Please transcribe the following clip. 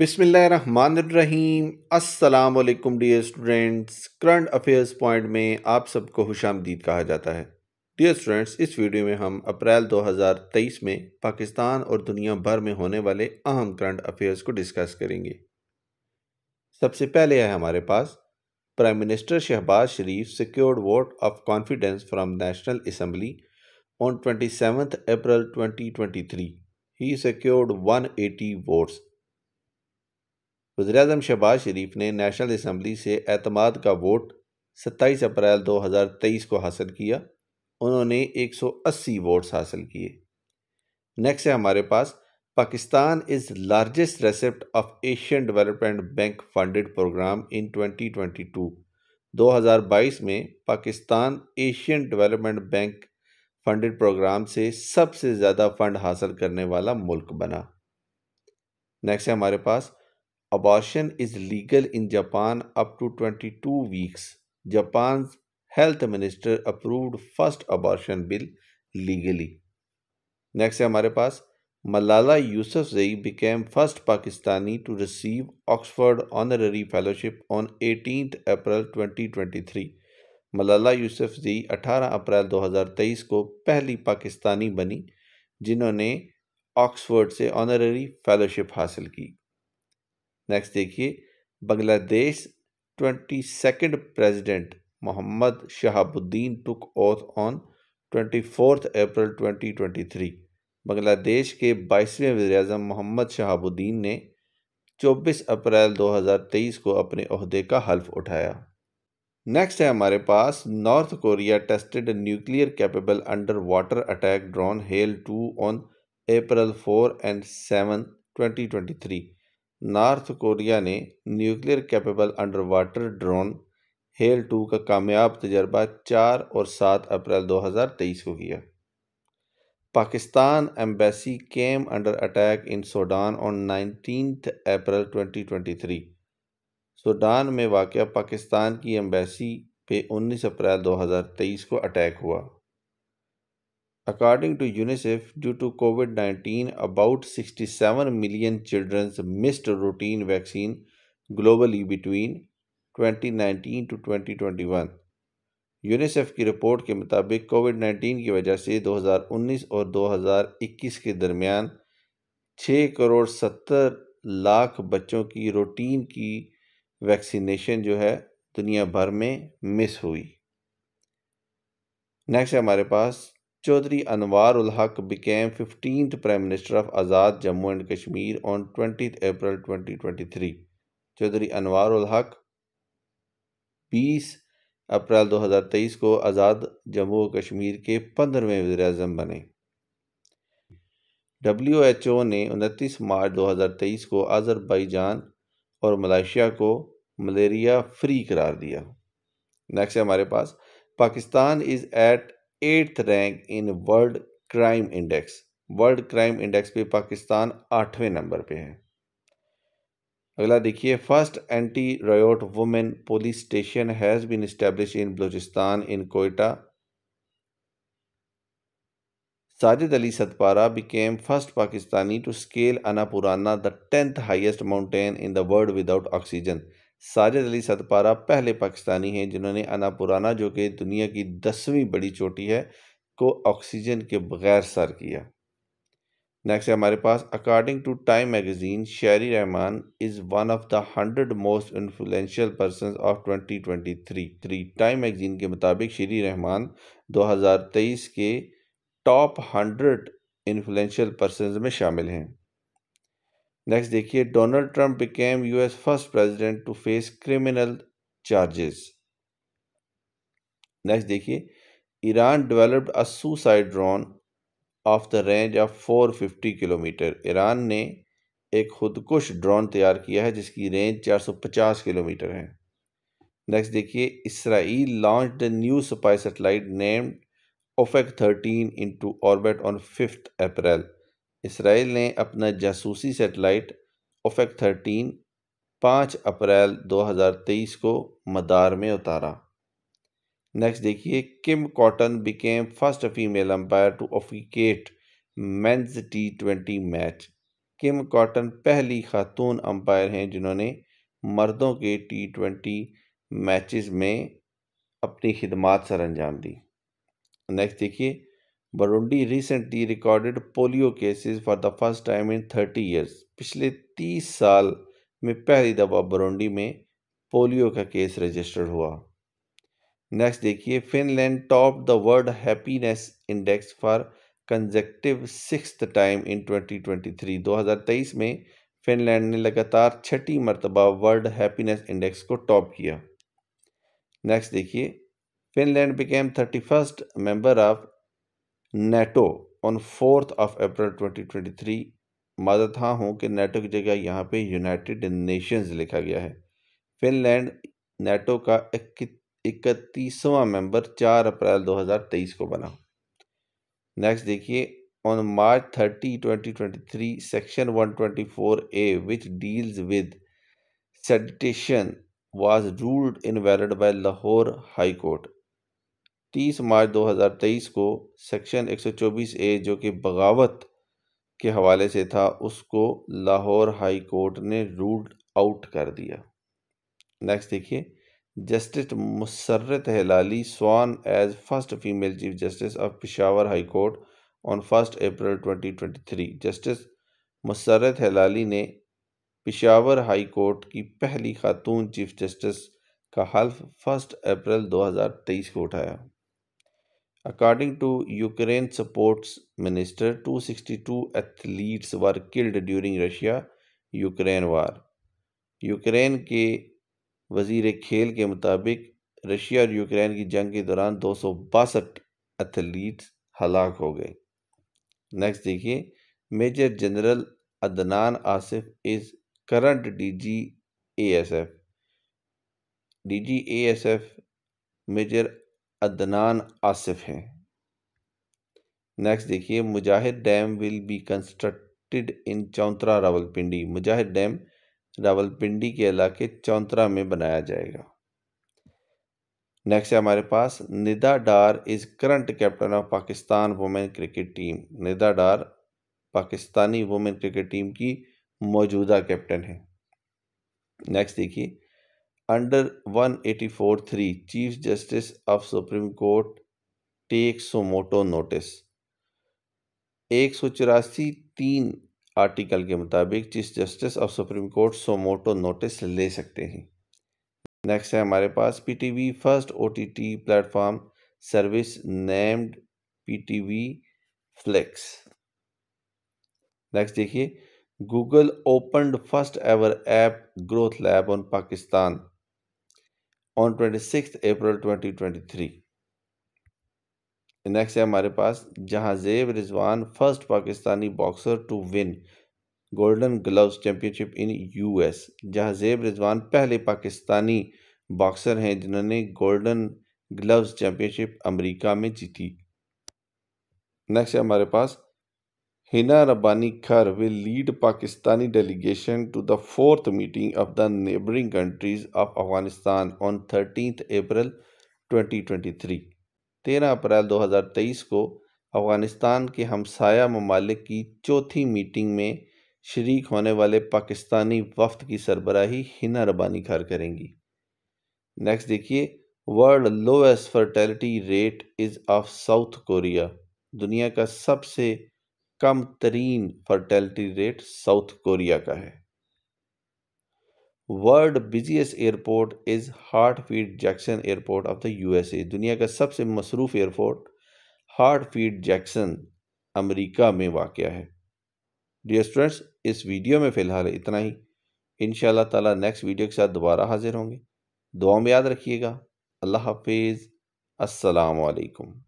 बिसमीम असलकम dear students current affairs point में आप सबको खुश आमदीद कहा जाता है डियर स्टूडेंट्स इस वीडियो में हम अप्रैल 2023 में पाकिस्तान और दुनिया भर में होने वाले अहम करंट अफेयर्स को डिस्कस करेंगे सबसे पहले है हमारे पास prime minister Shehbaz Sharif secured vote of confidence from National Assembly on twenty seven April twenty twenty three he secured one eighty votes वजी अजम शहबाज शरीफ ने नेशनल असम्बली से अतमाद का वोट सत्ताईस अप्रैल दो हज़ार तेईस को हासिल किया उन्होंने एक सौ अस्सी वोट्स हासिल किए नेक्स्ट है हमारे पास Pakistan is largest receipt of Asian Development Bank funded program in twenty twenty two दो हज़ार बाईस में Pakistan Asian Development Bank funded program से सबसे ज़्यादा फंड हासिल करने वाला मुल्क बना नेक्स्ट है हमारे पास abortion is legal in Japan up to 22 weeks. Japan's health minister approved first abortion bill legally next है हमारे पास Malala Yousafzai became first Pakistani to receive Oxford honorary fellowship on eighteen April twenty 2023 Malala Yousafzai अठारह अप्रैल दो हज़ार तेईस को पहली पाकिस्तानी बनी जिन्होंने ऑक्सफर्ड से ऑनररी फेलोशिप हासिल की नेक्स्ट देखिए Bangladesh twenty second president Mohammed Shahabuddin took oath on twenty fourth April twenty twenty three Bangladesh के बाईसवें वजे अजम मोहम्मद शहाबुद्दीन ने चौबीस अप्रैल दो हज़ार तेईस को अपने अहदे का हल्फ उठाया नेक्स्ट है हमारे पास North Korea tested nuclear capable under water attack drone Haeil two on April four and seven twenty twenty three North Korea ने nuclear capable underwater drone Haeil two का कामयाब तजर्बा चार और सात अप्रैल 2023 को किया Pakistan embassy came under attack in Sudan on nineteen April 2023 Sudan में वाक़ पाकिस्तान की एम्बेसी पे 19 अप्रैल 2023 को अटैक हुआ According to UNICEF, due to COVID 19, about 67 million children missed routine vaccine globally between 2019 to 2021 UNICEF की रिपोर्ट के मुताबिक कोविड 19 की वजह से 2019 और 2021 के दरमियान 6 करोड़ 70 लाख बच्चों की रूटीन की वैक्सीनेशन जो है दुनिया भर में मिस हुई नेक्स्ट है हमारे पास Chaudhary Anwar ul Haq became fifteen prime minister of Azad Jammu and Kashmir on twenty April three Chaudhry Anwar ul Haq 20 अप्रैल तेईस को आज़ाद जम्मू और कश्मीर के पंद्रहवें वजे अजम बने डब्ल्यू एच ओ ने उनतीस मार्च दो हजार तेईस को जान और मलेशिया को मलेरिया फ्री करार दिया नेक्स्ट हमारे पास Pakistan is at eighth rank in world crime index world crime index पे पाकिस्तान आठवें नंबर पे है अगला देखिए first anti riot women police station has been establish in Balochistan in Quetta Sajid Ali Sadpara became first Pakistani to scale Annapurna the tenth highest mountain in the world without oxygen Sajid Ali Sadpara पहले पाकिस्तानी हैं जिन्होंने अनापुराना जो कि दुनिया की दसवीं बड़ी चोटी है को ऑक्सीजन के बगैर सर किया नेक्स्ट है हमारे पास according to Time magazine Sherry Rehman is one of the hundred most influential person of 2023 three Time magazine के मुताबिक शहरी रहमान 2023 के टॉप हंड्रेड इन्फ्लुएंशियल पर्सन में शामिल हैं नेक्स्ट देखिए Donald Trump became US first president to face criminal charges next देखिए Iran developed a suicide drone of the range of 450 kilometre Iran ने एक खुदकुश ड्रोन तैयार किया है जिसकी रेंज 450 किलोमीटर है नेक्स्ट देखिए Israel launch the new spy satellite named Ofek 13 into orbit on fifth April Israel ने अपना जासूसी सेटेलाइट ओफेक थर्टीन पाँच अप्रैल 2023 को मदार में उतारा नेक्स्ट देखिए Kim Cotton became first female umpire to officiate men's T twenty match Kim Cotton पहली खातून अंपायर हैं जिन्होंने मर्दों के टी ट्वेंटी मैचेस में अपनी खिदमत सर अंजाम दी नेक्स्ट देखिए Burundi recently recorded polio cases for the first time in thirty years पिछले तीस साल में पहली दफा बरुंडी में पोलियो का केस रजिस्टर्ड हुआ नेक्स्ट देखिए Finland top the world happiness index for consecutive six time in 2023 तेईस में फिनलैंड ने लगातार छठी मरतबा वर्ल्ड हैप्पीनेस इंडेक्स को टॉप किया नेक्स्ट देखिए Finland became thirty first member of NATO on fourth of April 2023 twenty हाँ हूँ कि नेटो की जगह यहाँ पे यूनाइटेड नेशंस लिखा गया है फिनलैंड नेटो का इकतीसवा मेंबर 4 अप्रैल 2023 को बना नेक्स्ट देखिए on March 30 2023 section 124 A which deals with sedition was ruled invalid by Lahore High Court 30 मार्च 2023 को सेक्शन 124 ए जो कि बगावत के हवाले से था उसको लाहौर हाई कोर्ट ने रूल्ड आउट कर दिया नेक्स्ट देखिए justice Musarrat Hilali sworn as first female chief justice of Peshawar High Court on first April 2023 justice Musarrat Hilali ने पिशावर हाई कोर्ट की पहली खातून चीफ जस्टिस का हल्फ फर्स्ट अप्रैल 2023 को उठाया According to Ukraine supports minister, 262 athletes were killed during Russia-Ukraine war. Ukraine के वजीर खेल के मुताबिक रशिया और यूक्रेन की जंग के दौरान दो सौ बासठ एथलीट्स हलाक हो गए नेक्स्ट देखिए major general Adnan Asif is current D G A S F D G A S F major Adnan Asif हैं नेक्स्ट देखिए Mujahid dam will be constructed in Chountra Rawalpindi Mujahid dam Rawalpindi के इलाके चौंतरा में बनाया जाएगा नेक्स्ट है हमारे पास Nida Dar is current captain of Pakistan women cricket team Nida Dar Pakistani women cricket team की मौजूदा कैप्टन है नेक्स्ट देखिए four three chief justice of supreme court take so moto notice. एक सौ चौरासी तीन आर्टिकल के मुताबिक chief justice of supreme court suo motu notice ले सकते हैं नेक्स्ट है हमारे पास P T V first O T T platform service named P T V flex next देखिए Google opened first ever app growth lab on Pakistan on twenty six April twenty twenty three next है हमारे पास Jahanzeb Rizwan first Pakistani boxer to win golden gloves championship in US Jahanzeb Rizwan पहले Pakistani boxer हैं जिन्होंने golden gloves championship America में जीती next है हमारे पास Hina Rabbani Khar will lead Pakistani delegation to the fourth meeting of the neighbouring countries of Afghanistan on thirteen April twenty twenty three तेरह अप्रैल दो हज़ार तेईस को अफगानिस्तान के हमसाया ममालिक की चौथी मीटिंग में शर्क होने वाले पाकिस्तानी वफद की सरबराही हिना रबानी खर करेंगी नेक्स्ट देखिए world lowest fertility rate is of South Korea दुनिया का सबसे कम तरीन फर्टेलिटी रेट साउथ कोरिया का है world busiest airport is Hartsfield Jackson airport of the USA दुनिया का सबसे मसरूफ़ एयरपोर्ट हार्ट फीड जैक्सन अमेरिका में वाक़ है डियर स्टूडेंट्स इस वीडियो में फ़िलहाल इतना ही इन ताला नेक्स्ट वीडियो के साथ दोबारा हाजिर होंगे दुआ में याद रखिएगा अल्लाह हाफिज़ असलकम